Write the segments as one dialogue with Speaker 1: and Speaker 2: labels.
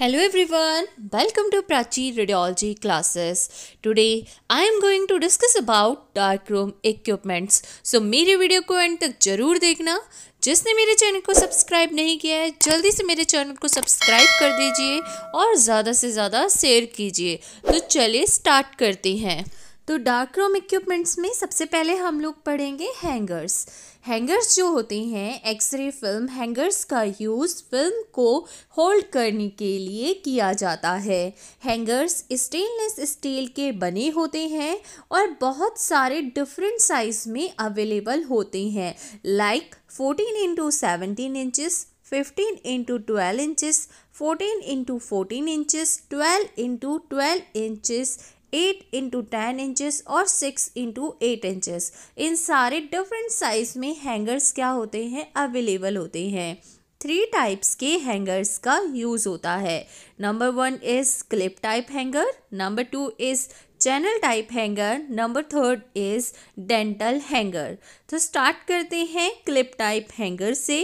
Speaker 1: hello everyone welcome to Prachi radiology classes today I am going to discuss about dark room equipments so मेरे video को and तक जरूर देखना जिसने मेरे चैनल को सब्सक्राइब नहीं किया है जल्दी से मेरे चैनल को सब्सक्राइब कर दीजिए और ज़्यादा से ज़्यादा शेयर कीजिए तो चलिए स्टार्ट करते हैं तो डार्क रूम इक्विपमेंट्स में सबसे पहले हम लोग पढ़ेंगे हैंगर्स हैंगर्स जो होते हैं एक्सरे फिल्म हैंगर्स का यूज़ फिल्म को होल्ड करने के लिए किया जाता है हैंगर्स स्टेनलेस स्टील के बने होते हैं और बहुत सारे डिफरेंट साइज़ में अवेलेबल होते हैं like fourteen into seventeen inches fifteen into twelve inches fourteen into fourteen inches twelve into twelve inches eight into ten inches और सिक्स इंटू एट इंचज़ इन सारे डिफरेंट साइज़ में हैंगर्स क्या होते हैं अवेलेबल होते हैं थ्री टाइप्स के हैंगर्स का यूज़ होता है number one is clip type hanger number two is channel type hanger number third is dental hanger तो स्टार्ट करते हैं क्लिप टाइप हैंगर से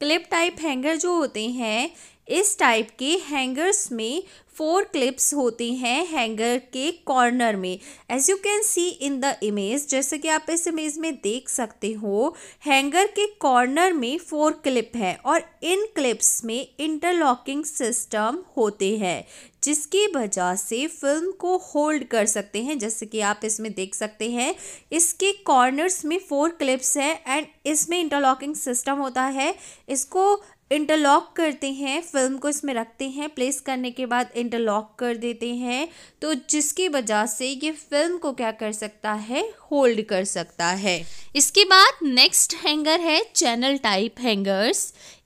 Speaker 1: क्लिप टाइप हैंगर जो होते हैं इस टाइप के हैंगर्स में फोर क्लिप्स होती हैं हैंगर के कॉर्नर में as you can see in the image जैसे कि आप इस इमेज में देख सकते हो हैंगर के कॉर्नर में फोर क्लिप है और इन क्लिप्स में इंटरलॉकिंग सिस्टम होते हैं जिसकी वजह से फिल्म को होल्ड कर सकते हैं जैसे कि आप इसमें देख सकते हैं इसके कॉर्नर्स में फोर क्लिप्स हैं एंड इसमें इंटरलॉकिंग सिस्टम होता है इसको इंटरलॉक करते हैं फिल्म को इसमें रखते हैं प्लेस करने के बाद इंटरलॉक कर देते हैं तो जिसकी वजह से ये फिल्म को क्या कर सकता है होल्ड कर सकता है इसके बाद नेक्स्ट हैंगर है चैनल टाइप हैंगर्स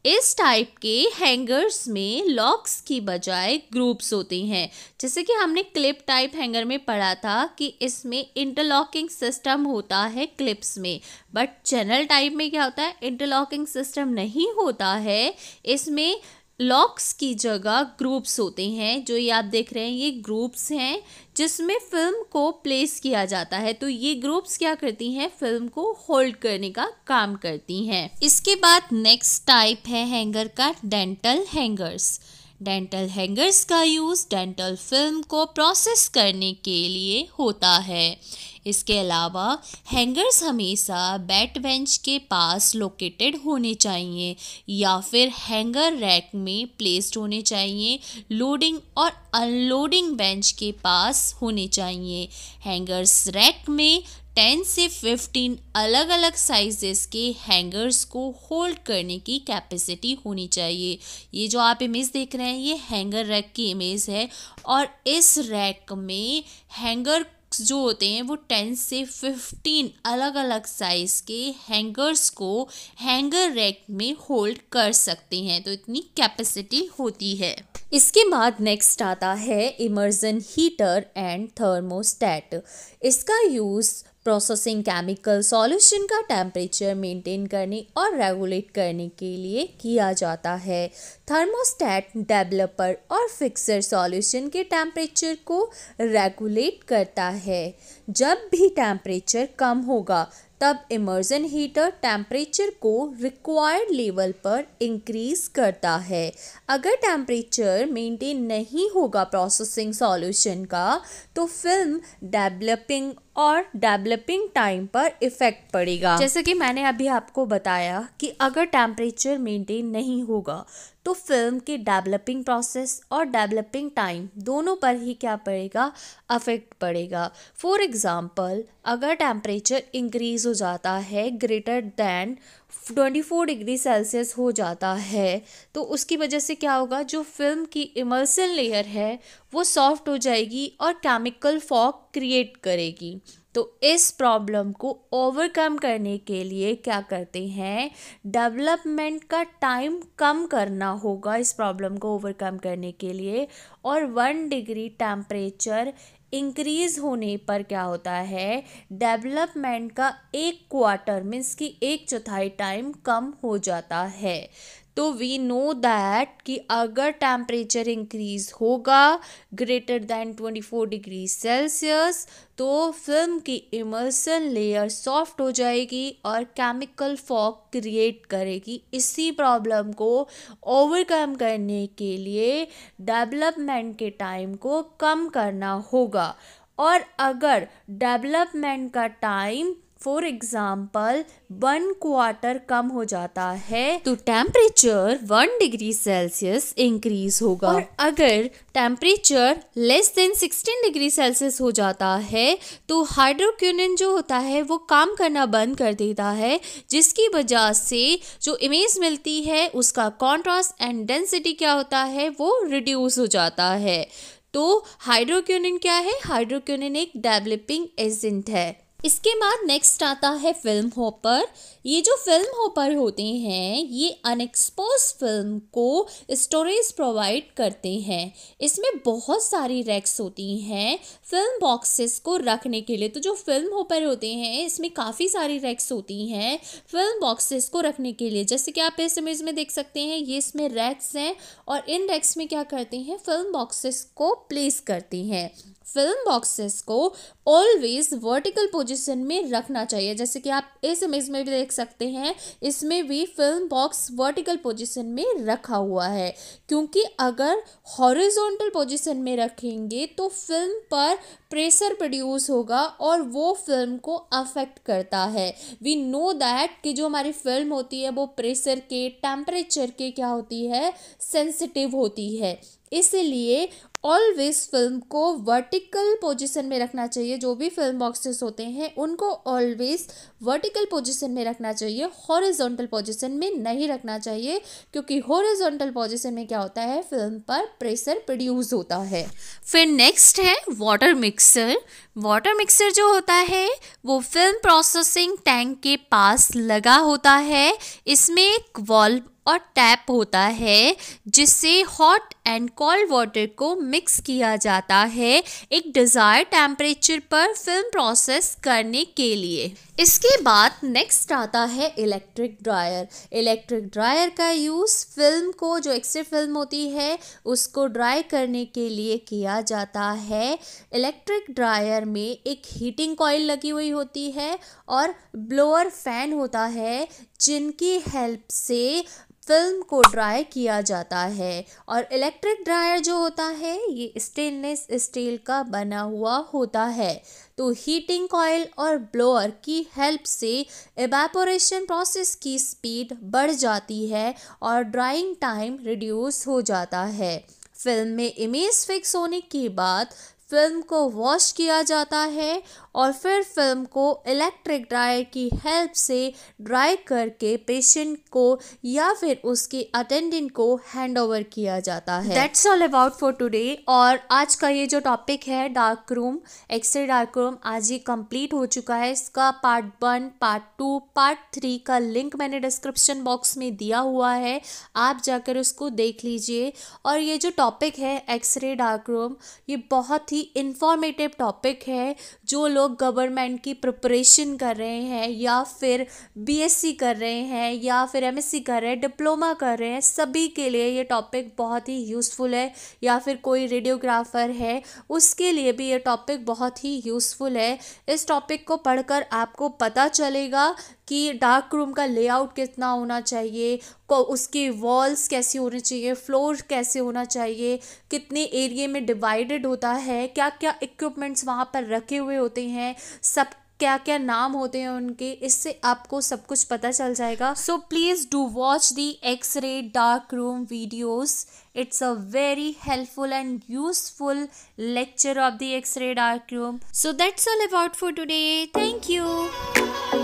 Speaker 1: इस टाइप के हैंगर्स में लॉक्स की बजाय ग्रुप्स होते हैं जैसे कि हमने क्लिप टाइप हैंगर में पढ़ा था कि इसमें इंटरलॉकिंग सिस्टम होता है क्लिप्स में बट चैनल टाइप में क्या होता है इंटरलॉकिंग सिस्टम नहीं होता है इसमें लॉक्स की जगह ग्रुप्स होते हैं जो ये आप देख रहे हैं ये ग्रुप्स हैं जिसमें फिल्म को प्लेस किया जाता है तो ये ग्रुप्स क्या करती हैं फिल्म को होल्ड करने का काम करती हैं इसके बाद नेक्स्ट टाइप है हैंगर का डेंटल हैंगर्स डेंटल हैंगर्स का यूज़ डेंटल फिल्म को प्रोसेस करने के लिए होता है इसके अलावा हैंगर्स हमेशा बैट बेंच के पास लोकेटेड होने चाहिए या फिर हैंगर रैक में प्लेस्ड होने चाहिए लोडिंग और अनलोडिंग बेंच के पास होने चाहिए हैंगर्स रैक में टेन से फिफ्टीन अलग अलग साइजेस के हैंगर्स को होल्ड करने की कैपेसिटी होनी चाहिए ये जो आप इमेज देख रहे हैं ये हैंगर रैक की इमेज है और इस रैक में हैंगर जो होते हैं वो टेन से फिफ्टीन अलग अलग साइज़ के हैंगर्स को हैंगर रैक में होल्ड कर सकते हैं तो इतनी कैपेसिटी होती है इसके बाद नेक्स्ट आता है इमर्जन हीटर एंड थर्मोस्टेट इसका यूज़ प्रोसेसिंग केमिकल सॉल्यूशन का टेम्परेचर मेंटेन करने और रेगुलेट करने के लिए किया जाता है थर्मोस्टेट डेवलपर और फिक्सर सॉल्यूशन के टेम्परेचर को रेगुलेट करता है जब भी टेम्परेचर कम होगा तब इमर्जन हीटर टेम्परेचर को रिक्वायर्ड लेवल पर इंक्रीज करता है अगर टेम्परेचर मेंटेन नहीं होगा प्रोसेसिंग सॉल्यूशन का तो फिल्म डेवलपिंग और डेवलपिंग टाइम पर इफ़ेक्ट पड़ेगा जैसे कि मैंने अभी आपको बताया कि अगर टेम्परेचर मेंटेन नहीं होगा तो फिल्म के डेवलपिंग प्रोसेस और डेवलपिंग टाइम दोनों पर ही क्या पड़ेगा अफेक्ट पड़ेगा फॉर एग्ज़ाम्पल अगर टेम्परेचर इंक्रीज़ हो जाता है greater than twenty four degree Celsius हो जाता है तो उसकी वजह से क्या होगा जो फिल्म की इमर्सन लेयर है वो सॉफ्ट हो जाएगी और केमिकल फॉग क्रिएट करेगी तो इस प्रॉब्लम को ओवरकम करने के लिए क्या करते हैं डेवलपमेंट का टाइम कम करना होगा इस प्रॉब्लम को ओवरकम करने के लिए और वन डिग्री टेम्परेचर इंक्रीज़ होने पर क्या होता है डेवलपमेंट का एक क्वार्टर मीन्स कि एक चौथाई टाइम कम हो जाता है तो वी नो दैट कि अगर टेम्परेचर इंक्रीज होगा ग्रेटर दैन 24 डिग्री सेल्सियस तो फिल्म की इमर्सन लेयर सॉफ्ट हो जाएगी और केमिकल फॉग क्रिएट करेगी इसी प्रॉब्लम को ओवरकम करने के लिए डेवलपमेंट के टाइम को कम करना होगा और अगर डेवलपमेंट का time for example one quarter कम हो जाता है तो temperature one degree Celsius increase होगा और अगर temperature less than sixteen degree Celsius हो जाता है तो हाइड्रोक्यूनिन जो होता है वो काम करना बंद कर देता है जिसकी वजह से जो इमेज मिलती है उसका कॉन्ट्रास्ट एंड डेंसिटी क्या होता है वो रिड्यूस हो जाता है तो हाइड्रोक्यूनिन क्या है हाइड्रोक्यूनिन एक डेवलपिंग एजेंट है इसके बाद नेक्स्ट आता है फिल्म होपर ये जो फिल्म होपर होते हैं ये अनएक्सपोज फिल्म को स्टोरेज प्रोवाइड करते हैं इसमें बहुत सारी रैक्स होती हैं फिल्म बॉक्सेस को रखने के लिए तो जो फिल्म होपर होते हैं इसमें काफ़ी सारी रैक्स होती हैं फिल्म बॉक्सेस को रखने के लिए जैसे कि आप इस इमेज में देख सकते हैं ये इसमें रैक्स हैं और इन रैक्स में क्या करते हैं फिल्म बॉक्सेस को प्लेस करते हैं फिल्म बॉक्सेस को ऑलवेज वर्टिकल पोजिशन पोजिशन में रखना चाहिए जैसे कि आप इस इमेज में भी देख सकते हैं इसमें भी फिल्म बॉक्स वर्टिकल पोजिशन में रखा हुआ है क्योंकि अगर हॉरिजोंटल पोजिशन में रखेंगे तो फिल्म पर प्रेशर प्रोड्यूस होगा और वो फिल्म को अफेक्ट करता है वी नो दैट कि जो हमारी फिल्म होती है वो प्रेशर के टेम्परेचर के क्या होती है सेंसिटिव होती है इसलिए ऑलवेज फिल्म को वर्टिकल पोजीशन में रखना चाहिए जो भी फिल्म बॉक्सेस होते हैं उनको ऑलवेज वर्टिकल पोजीशन में रखना चाहिए हॉरिजॉन्टल पोजीशन में नहीं रखना चाहिए क्योंकि हॉरिजॉन्टल पोजीशन में क्या होता है फिल्म पर प्रेशर प्रोड्यूस होता है फिर नेक्स्ट है वाटर मिक्सर वाटर मिक्सर जो होता है वो फिल्म प्रोसेसिंग टैंक के पास लगा होता है इसमें एक वॉल्व और टैप होता है जिससे हॉट एंड कोल्ड वाटर को मिक्स किया जाता है एक डिज़ायर टेम्परेचर पर फिल्म प्रोसेस करने के लिए इसके बाद नेक्स्ट आता है इलेक्ट्रिक ड्रायर इलेक्ट्रिक ड्रायर का यूज़ फिल्म को जो एक्सरे फिल्म होती है उसको ड्राई करने के लिए किया जाता है इलेक्ट्रिक ड्रायर में एक हीटिंग कॉयल लगी हुई होती है और ब्लोअर फैन होता है जिनकी हेल्प से फिल्म को ड्राई किया जाता है और इलेक्ट्रिक ड्रायर जो होता है ये स्टेनलेस स्टील का बना हुआ होता है तो हीटिंग कॉयल और ब्लोअर की हेल्प से एबेपोरेशन प्रोसेस की स्पीड बढ़ जाती है और ड्राइंग टाइम रिड्यूस हो जाता है फिल्म में इमेज फिक्स होने के बाद फिल्म को वॉश किया जाता है और फिर फिल्म को इलेक्ट्रिक ड्रायर की हेल्प से ड्राई करके पेशेंट को या फिर उसके अटेंडेंट को हैंड ओवर किया जाता है that's all about for today और आज का ये जो टॉपिक है dark room X ray dark room आज ये कंप्लीट हो चुका है इसका part one part two part three का लिंक मैंने डिस्क्रिप्शन बॉक्स में दिया हुआ है आप जाकर उसको देख लीजिए और ये जो टॉपिक है एक्सरे डार्क रूम ये बहुत ही ही इन्फॉर्मेटिव टॉपिक है जो लोग गवर्नमेंट की प्रिपरेशन कर रहे हैं या फिर बीएससी कर रहे हैं या फिर एमएससी कर रहे हैं डिप्लोमा कर रहे हैं सभी के लिए ये टॉपिक बहुत ही यूज़फुल है या फिर कोई रेडियोग्राफर है उसके लिए भी ये टॉपिक बहुत ही यूज़फुल है इस टॉपिक को पढ़कर आपको पता चलेगा कि डार्क रूम का लेआउट कितना होना चाहिए को उसकी वॉल्स कैसी होनी चाहिए फ्लोर कैसे होना चाहिए कितने एरिए में डिवाइडेड होता है क्या क्या इक्विपमेंट्स वहाँ पर रखे हुए होते हैं सब क्या क्या नाम होते हैं उनके इससे आपको सब कुछ पता चल जाएगा so please do watch the X ray dark room videos it's a very helpful and useful lecture of the X ray dark room so that's all about for today thank you